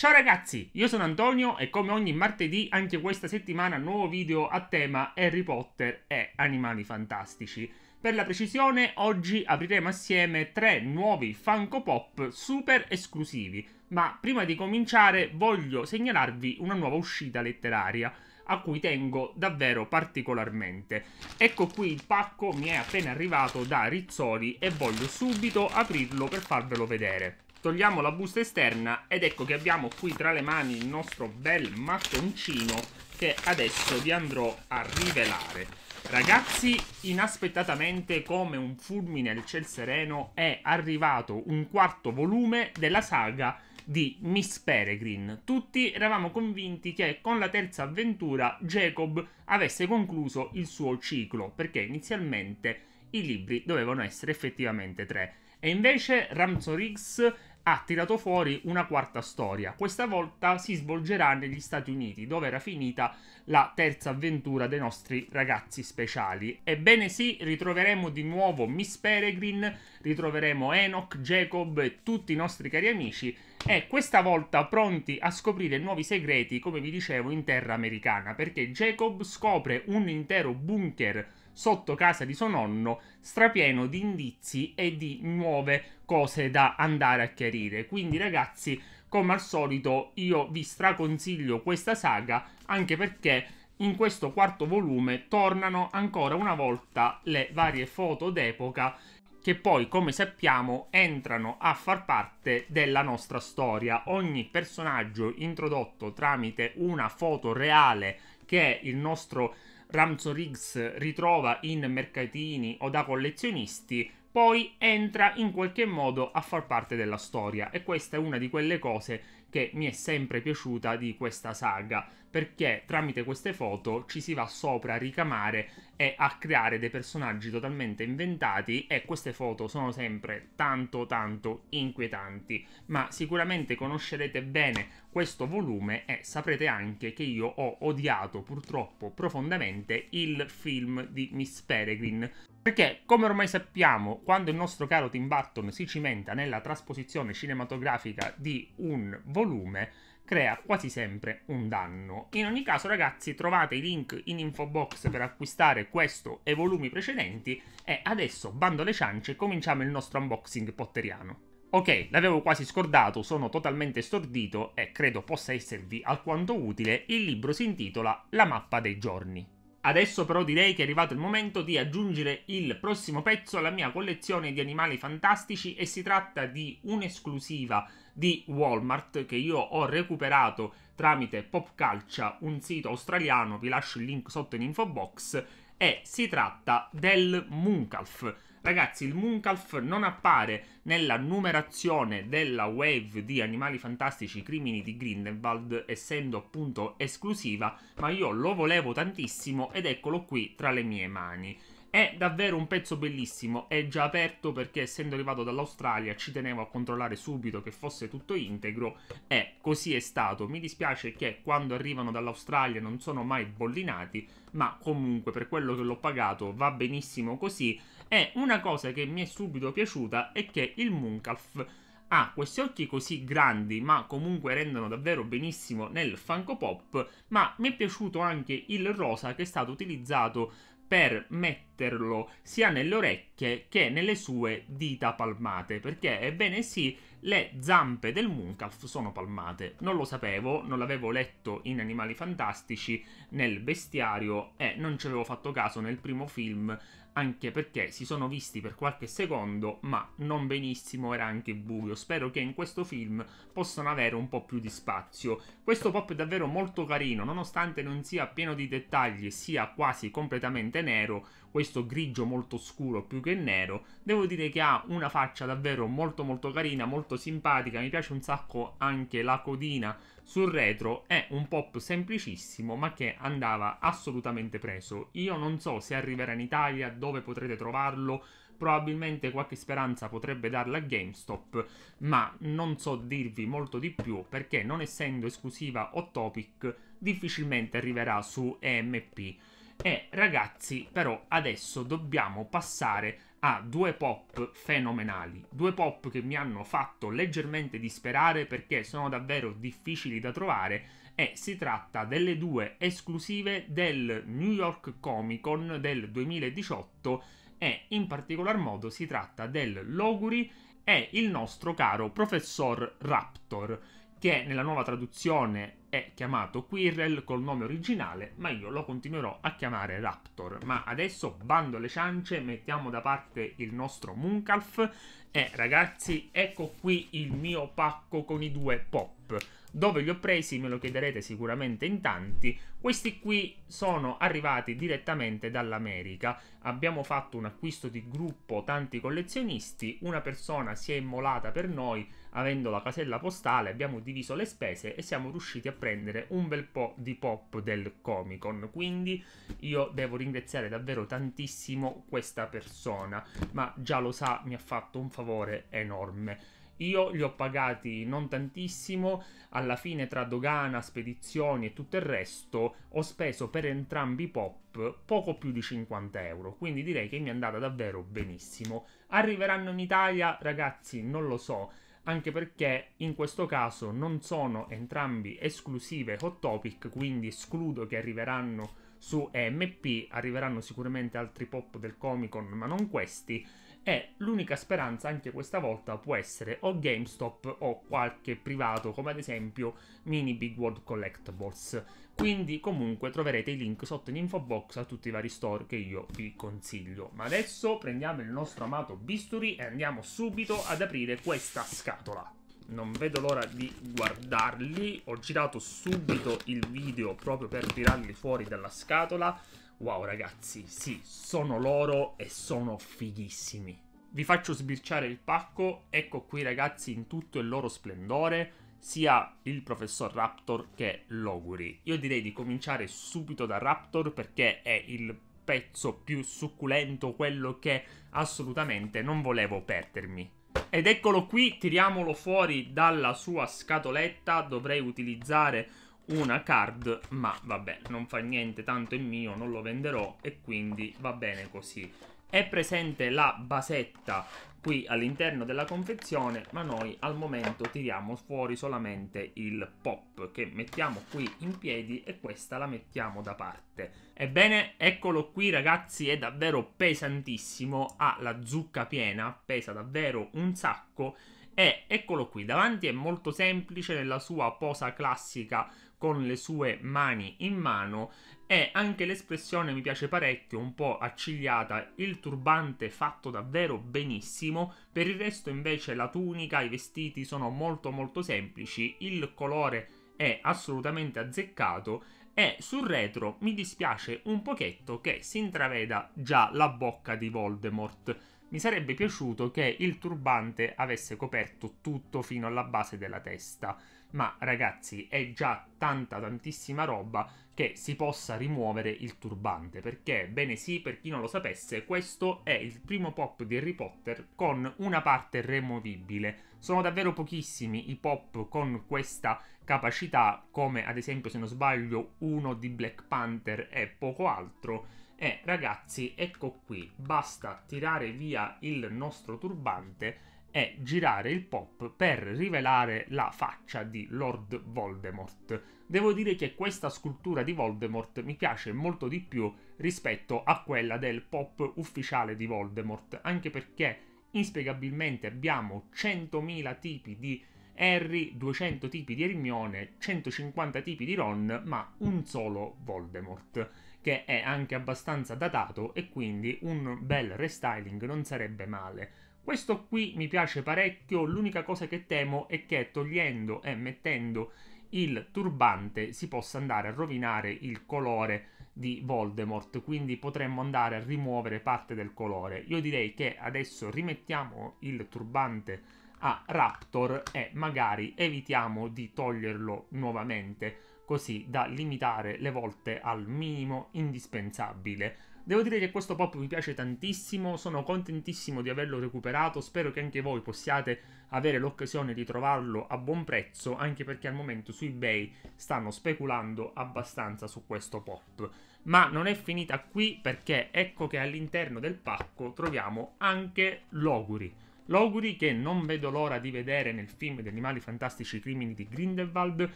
Ciao ragazzi, io sono Antonio e come ogni martedì anche questa settimana nuovo video a tema Harry Potter e animali fantastici. Per la precisione, oggi apriremo assieme tre nuovi Funko Pop super esclusivi, ma prima di cominciare voglio segnalarvi una nuova uscita letteraria a cui tengo davvero particolarmente. Ecco qui il pacco mi è appena arrivato da Rizzoli e voglio subito aprirlo per farvelo vedere. Togliamo la busta esterna ed ecco che abbiamo qui tra le mani il nostro bel mattoncino che adesso vi andrò a rivelare. Ragazzi, inaspettatamente come un fulmine al ciel sereno è arrivato un quarto volume della saga di Miss Peregrine. Tutti eravamo convinti che con la terza avventura Jacob avesse concluso il suo ciclo, perché inizialmente i libri dovevano essere effettivamente tre. E invece Ramsor X ha tirato fuori una quarta storia. Questa volta si svolgerà negli Stati Uniti, dove era finita la terza avventura dei nostri ragazzi speciali. Ebbene sì, ritroveremo di nuovo Miss Peregrine, ritroveremo Enoch, Jacob e tutti i nostri cari amici e questa volta pronti a scoprire nuovi segreti, come vi dicevo, in terra americana, perché Jacob scopre un intero bunker sotto casa di suo nonno, strapieno di indizi e di nuove cose da andare a chiarire. Quindi ragazzi, come al solito, io vi straconsiglio questa saga anche perché in questo quarto volume tornano ancora una volta le varie foto d'epoca che poi, come sappiamo, entrano a far parte della nostra storia. Ogni personaggio introdotto tramite una foto reale che il nostro Ramzo Riggs ritrova in mercatini o da collezionisti, poi entra in qualche modo a far parte della storia e questa è una di quelle cose che mi è sempre piaciuta di questa saga, perché tramite queste foto ci si va sopra a ricamare e a creare dei personaggi totalmente inventati e queste foto sono sempre tanto tanto inquietanti, ma sicuramente conoscerete bene questo volume e saprete anche che io ho odiato purtroppo profondamente il film di Miss Peregrine, perché, come ormai sappiamo, quando il nostro caro Tim Burton si cimenta nella trasposizione cinematografica di un volume, volume crea quasi sempre un danno. In ogni caso, ragazzi, trovate i link in info box per acquistare questo e volumi precedenti e adesso, bando alle ciance, cominciamo il nostro unboxing potteriano. Ok, l'avevo quasi scordato, sono totalmente stordito e credo possa esservi alquanto utile, il libro si intitola La mappa dei giorni. Adesso però direi che è arrivato il momento di aggiungere il prossimo pezzo alla mia collezione di animali fantastici e si tratta di un'esclusiva di Walmart che io ho recuperato tramite Popcalcia, un sito australiano, vi lascio il link sotto in info box e si tratta del Mooncalf Ragazzi, il Mooncalf non appare nella numerazione della wave di Animali Fantastici Crimini di Grindelwald, essendo appunto esclusiva, ma io lo volevo tantissimo ed eccolo qui tra le mie mani. È davvero un pezzo bellissimo, è già aperto perché essendo arrivato dall'Australia ci tenevo a controllare subito che fosse tutto integro e così è stato. Mi dispiace che quando arrivano dall'Australia non sono mai bollinati, ma comunque per quello che l'ho pagato va benissimo così. E una cosa che mi è subito piaciuta è che il Muncalf ha questi occhi così grandi, ma comunque rendono davvero benissimo nel Funko Pop, ma mi è piaciuto anche il rosa che è stato utilizzato per mettere metterlo sia nelle orecchie che nelle sue dita palmate, perché ebbene sì, le zampe del Mooncalf sono palmate. Non lo sapevo, non l'avevo letto in Animali Fantastici, nel bestiario e non ci avevo fatto caso nel primo film, anche perché si sono visti per qualche secondo, ma non benissimo, era anche buio. Spero che in questo film possano avere un po' più di spazio. Questo pop è davvero molto carino, nonostante non sia pieno di dettagli, sia quasi completamente nero, questo grigio molto scuro più che nero. Devo dire che ha una faccia davvero molto molto carina, molto simpatica, mi piace un sacco anche la codina sul retro, è un pop semplicissimo ma che andava assolutamente preso. Io non so se arriverà in Italia, dove potrete trovarlo, probabilmente qualche speranza potrebbe darla a GameStop, ma non so dirvi molto di più perché non essendo esclusiva o topic difficilmente arriverà su EMP. E eh, ragazzi, però adesso dobbiamo passare a due pop fenomenali, due pop che mi hanno fatto leggermente disperare perché sono davvero difficili da trovare e si tratta delle due esclusive del New York Comic Con del 2018 e in particolar modo si tratta del Loguri e il nostro caro professor Raptor che nella nuova traduzione è chiamato Quirrell col nome originale, ma io lo continuerò a chiamare Raptor. Ma adesso bando alle ciance, mettiamo da parte il nostro Munkalf e ragazzi, ecco qui il mio pacco con i due pop. Dove li ho presi me lo chiederete sicuramente in tanti. Questi qui sono arrivati direttamente dall'America. Abbiamo fatto un acquisto di gruppo, tanti collezionisti, una persona si è immolata per noi avendo la casella postale, abbiamo diviso le spese e siamo riusciti a prendere un bel po' di pop del Comic Con. Quindi io devo ringraziare davvero tantissimo questa persona, ma già lo sa, mi ha fatto un favore enorme. Io li ho pagati non tantissimo, alla fine tra dogana, spedizioni e tutto il resto ho speso per entrambi i pop poco più di 50 euro, quindi direi che mi è andata davvero benissimo. Arriveranno in Italia? Ragazzi, non lo so anche perché in questo caso non sono entrambi esclusive hot topic, quindi escludo che arriveranno su EMP, arriveranno sicuramente altri pop del Comic Con, ma non questi e l'unica speranza anche questa volta può essere o GameStop o qualche privato come ad esempio Mini Big World Collectibles. Quindi comunque troverete i link sotto in info box a tutti i vari store che io vi consiglio. Ma adesso prendiamo il nostro amato bisturi e andiamo subito ad aprire questa scatola non vedo l'ora di guardarli. Ho girato subito il video proprio per tirarli fuori dalla scatola. Wow ragazzi, sì, sono loro e sono fighissimi. Vi faccio sbirciare il pacco, ecco qui ragazzi in tutto il loro splendore, sia il professor Raptor che l'Oguri. Io direi di cominciare subito da Raptor perché è il pezzo più succulento, quello che assolutamente non volevo perdermi. Ed eccolo qui, tiriamolo fuori dalla sua scatoletta, dovrei utilizzare una card, ma vabbè, non fa niente, tanto è mio, non lo venderò e quindi va bene così. È presente la basetta qui all'interno della confezione, ma noi al momento tiriamo fuori solamente il pop che mettiamo qui in piedi e questa la mettiamo da parte. Ebbene, eccolo qui ragazzi, è davvero pesantissimo, ha la zucca piena, pesa davvero un sacco e eccolo qui, davanti è molto semplice nella sua posa classica con le sue mani in mano e anche l'espressione mi piace parecchio, un po' accigliata, il turbante fatto davvero benissimo, per il resto invece la tunica, i vestiti sono molto molto semplici, il colore è assolutamente azzeccato e sul retro mi dispiace un pochetto che si intraveda già la bocca di Voldemort. Mi sarebbe piaciuto che il turbante avesse coperto tutto fino alla base della testa ma ragazzi è già tanta tantissima roba che si possa rimuovere il turbante perché bene sì per chi non lo sapesse questo è il primo pop di Harry Potter con una parte removibile sono davvero pochissimi i pop con questa capacità come ad esempio se non sbaglio uno di Black Panther e poco altro e ragazzi ecco qui basta tirare via il nostro turbante e girare il pop per rivelare la faccia di Lord Voldemort. Devo dire che questa scultura di Voldemort mi piace molto di più rispetto a quella del pop ufficiale di Voldemort, anche perché inspiegabilmente abbiamo 100.000 tipi di Harry, 200 tipi di Hermione, 150 tipi di Ron, ma un solo Voldemort, che è anche abbastanza datato e quindi un bel restyling non sarebbe male questo qui mi piace parecchio, l'unica cosa che temo è che togliendo e mettendo il turbante si possa andare a rovinare il colore di Voldemort, quindi potremmo andare a rimuovere parte del colore. Io direi che adesso rimettiamo il turbante a Raptor e magari evitiamo di toglierlo nuovamente, così da limitare le volte al minimo indispensabile. Devo dire che questo pop mi piace tantissimo, sono contentissimo di averlo recuperato, spero che anche voi possiate avere l'occasione di trovarlo a buon prezzo, anche perché al momento su eBay stanno speculando abbastanza su questo pop. Ma non è finita qui perché ecco che all'interno del pacco troviamo anche l'Oguri. Loguri che non vedo l'ora di vedere nel film di Animali Fantastici Crimini di Grindelwald,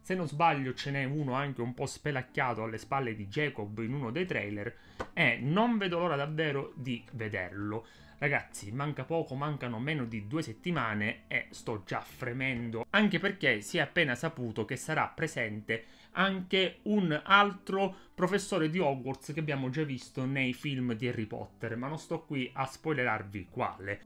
se non sbaglio ce n'è uno anche un po' spelacchiato alle spalle di Jacob in uno dei trailer, e non vedo l'ora davvero di vederlo. Ragazzi, manca poco, mancano meno di due settimane e sto già fremendo, anche perché si è appena saputo che sarà presente anche un altro professore di Hogwarts che abbiamo già visto nei film di Harry Potter, ma non sto qui a spoilerarvi quale.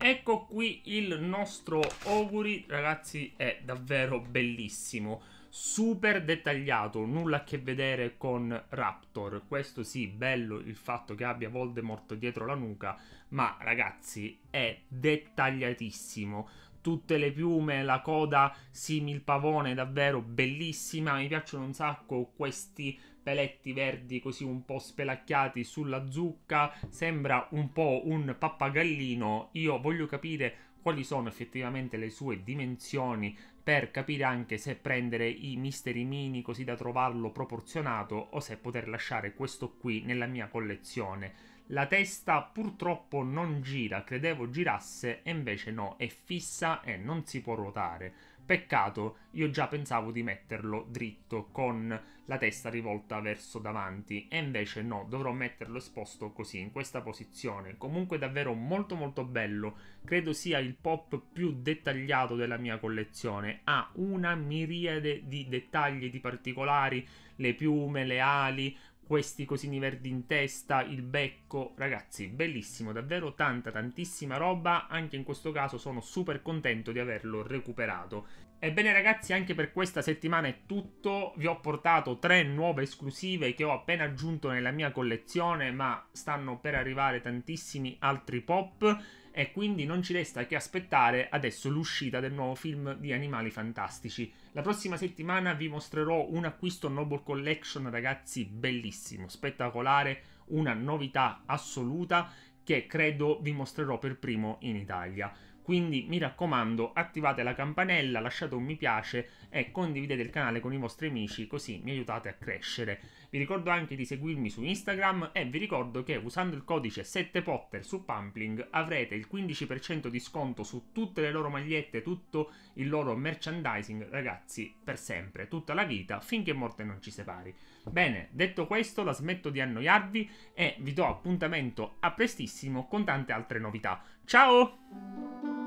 Ecco qui il nostro auguri, ragazzi, è davvero bellissimo super dettagliato, nulla a che vedere con Raptor. Questo sì, bello il fatto che abbia Voldemort dietro la nuca, ma ragazzi, è dettagliatissimo. Tutte le piume, la coda simil pavone, davvero bellissima. Mi piacciono un sacco questi peletti verdi così un po' spelacchiati sulla zucca, sembra un po' un pappagallino. Io voglio capire quali sono effettivamente le sue dimensioni per capire anche se prendere i misteri mini così da trovarlo proporzionato o se poter lasciare questo qui nella mia collezione. La testa purtroppo non gira, credevo girasse e invece no, è fissa e non si può ruotare. Peccato, io già pensavo di metterlo dritto, con la testa rivolta verso davanti, e invece no, dovrò metterlo esposto così, in questa posizione. Comunque davvero molto molto bello, credo sia il pop più dettagliato della mia collezione. Ha una miriade di dettagli, di particolari, le piume, le ali, questi cosini verdi in testa, il becco, ragazzi, bellissimo, davvero tanta tantissima roba, anche in questo caso sono super contento di averlo recuperato. Ebbene ragazzi, anche per questa settimana è tutto, vi ho portato tre nuove esclusive che ho appena aggiunto nella mia collezione, ma stanno per arrivare tantissimi altri pop e quindi non ci resta che aspettare adesso l'uscita del nuovo film di Animali Fantastici. La prossima settimana vi mostrerò un acquisto Noble Collection, ragazzi, bellissimo, spettacolare, una novità assoluta che credo vi mostrerò per primo in Italia. Quindi mi raccomando, attivate la campanella, lasciate un mi piace e condividete il canale con i vostri amici, così mi aiutate a crescere. Vi ricordo anche di seguirmi su Instagram e vi ricordo che usando il codice 7potter su Pumpling avrete il 15% di sconto su tutte le loro magliette, tutto il loro merchandising, ragazzi, per sempre, tutta la vita, finché morte non ci separi. Bene, detto questo, la smetto di annoiarvi e vi do appuntamento a prestissimo con tante altre novità. Ciao!